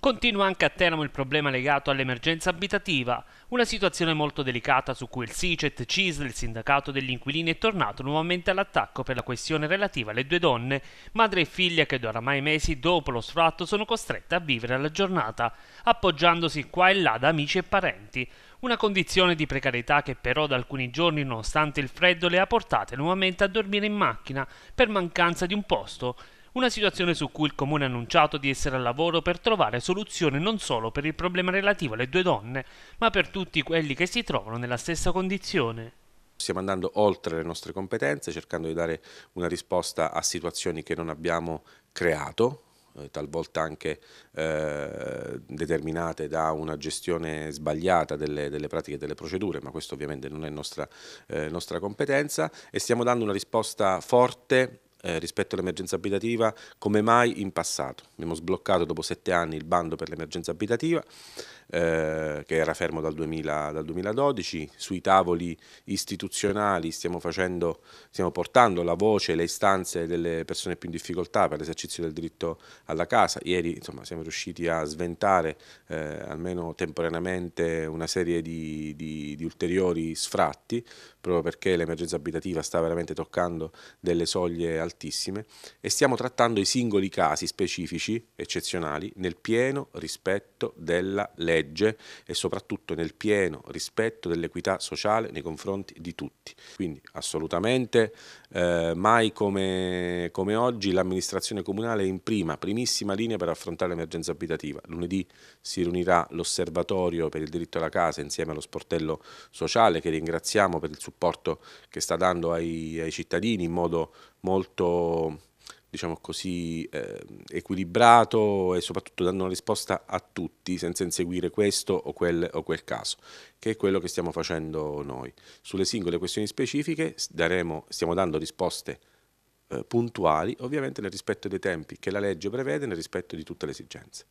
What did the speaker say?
Continua anche a Teramo il problema legato all'emergenza abitativa, una situazione molto delicata su cui il SICET, CISL, il sindacato degli inquilini è tornato nuovamente all'attacco per la questione relativa alle due donne, madre e figlia che oramai mesi dopo lo sfratto sono costrette a vivere alla giornata, appoggiandosi qua e là da amici e parenti, una condizione di precarietà che però da alcuni giorni nonostante il freddo le ha portate nuovamente a dormire in macchina per mancanza di un posto, una situazione su cui il comune ha annunciato di essere al lavoro per trovare soluzione non solo per il problema relativo alle due donne, ma per tutti quelli che si trovano nella stessa condizione. Stiamo andando oltre le nostre competenze cercando di dare una risposta a situazioni che non abbiamo creato, eh, talvolta anche eh, determinate da una gestione sbagliata delle, delle pratiche e delle procedure, ma questo ovviamente non è nostra, eh, nostra competenza e stiamo dando una risposta forte eh, rispetto all'emergenza abitativa come mai in passato. Abbiamo sbloccato dopo sette anni il bando per l'emergenza abitativa eh, che era fermo dal, 2000, dal, 2012, sui tavoli istituzionali stiamo, facendo, stiamo portando la voce, e le istanze delle persone più in difficoltà per l'esercizio del diritto alla casa. Ieri insomma, siamo riusciti a sventare eh, almeno temporaneamente una serie di, di, di ulteriori sfratti proprio perché l'emergenza abitativa sta veramente toccando delle soglie al altissime e stiamo trattando i singoli casi specifici, eccezionali, nel pieno rispetto della legge e soprattutto nel pieno rispetto dell'equità sociale nei confronti di tutti. Quindi assolutamente eh, mai come, come oggi l'amministrazione comunale è in prima, primissima linea per affrontare l'emergenza abitativa. Lunedì si riunirà l'osservatorio per il diritto alla casa insieme allo sportello sociale che ringraziamo per il supporto che sta dando ai, ai cittadini in modo molto diciamo così, eh, equilibrato e soprattutto dando una risposta a tutti senza inseguire questo o quel, o quel, caso, che è quello che stiamo facendo noi. Sulle singole questioni specifiche daremo, stiamo dando risposte eh, puntuali, ovviamente nel rispetto dei tempi che la legge prevede, nel rispetto di tutte le esigenze.